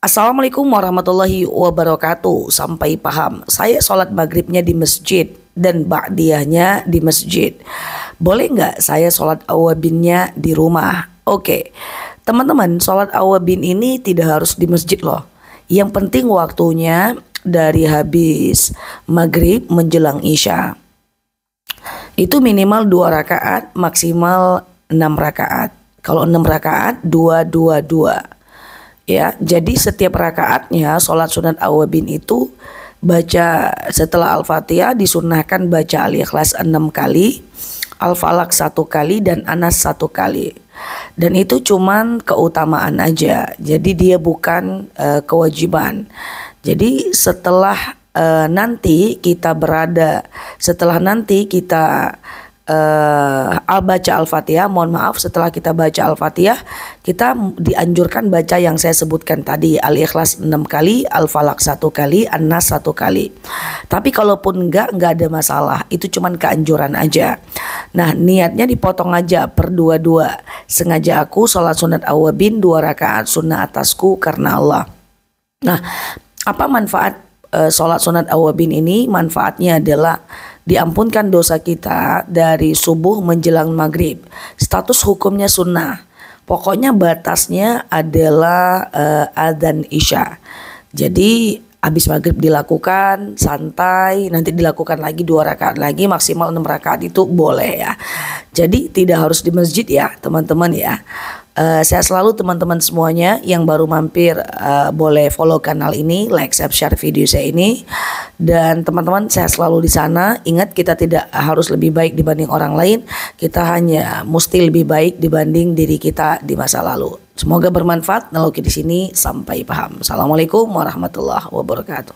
Assalamualaikum warahmatullahi wabarakatuh. Sampai paham, saya sholat maghribnya di masjid dan ba'diyahnya di masjid. Boleh nggak saya sholat awabinnya di rumah? Oke, teman-teman, sholat awabin ini tidak harus di masjid loh. Yang penting waktunya dari habis maghrib menjelang isya. Itu minimal dua rakaat, maksimal enam rakaat. Kalau enam rakaat, dua, dua, dua. Ya, jadi setiap rakaatnya sholat sunat awabin itu baca setelah Al-Fatihah disunahkan baca Al-Ikhlas enam kali, Al-Falak satu kali dan Anas satu kali. Dan itu cuman keutamaan aja. Jadi dia bukan uh, kewajiban. Jadi setelah uh, nanti kita berada setelah nanti kita uh, baca Al-Fatihah, mohon maaf setelah kita baca Al-Fatihah, kita dianjurkan baca yang saya sebutkan tadi, Al-Ikhlas 6 kali, Al-Falak 1 kali, An-Nas 1 kali. Tapi kalaupun enggak, enggak ada masalah. Itu cuman keanjuran aja. Nah, niatnya dipotong aja per dua-dua. Sengaja aku sholat sunat awabin dua rakaat sunnah atasku karena Allah. Nah, apa manfaat uh, sholat sunat awabin ini? Manfaatnya adalah diampunkan dosa kita dari subuh menjelang maghrib. Status hukumnya sunnah. Pokoknya batasnya adalah uh, adzan isya. Jadi habis maghrib dilakukan santai nanti dilakukan lagi dua rakaat lagi maksimal enam rakaat itu boleh ya jadi tidak harus di masjid ya teman-teman ya Eh, saya selalu teman-teman semuanya yang baru mampir uh, boleh follow kanal ini, like, share, share video saya ini. Dan teman-teman saya selalu di sana. Ingat kita tidak harus lebih baik dibanding orang lain. Kita hanya mesti lebih baik dibanding diri kita di masa lalu. Semoga bermanfaat. Naluki di sini sampai paham. Assalamualaikum warahmatullahi wabarakatuh.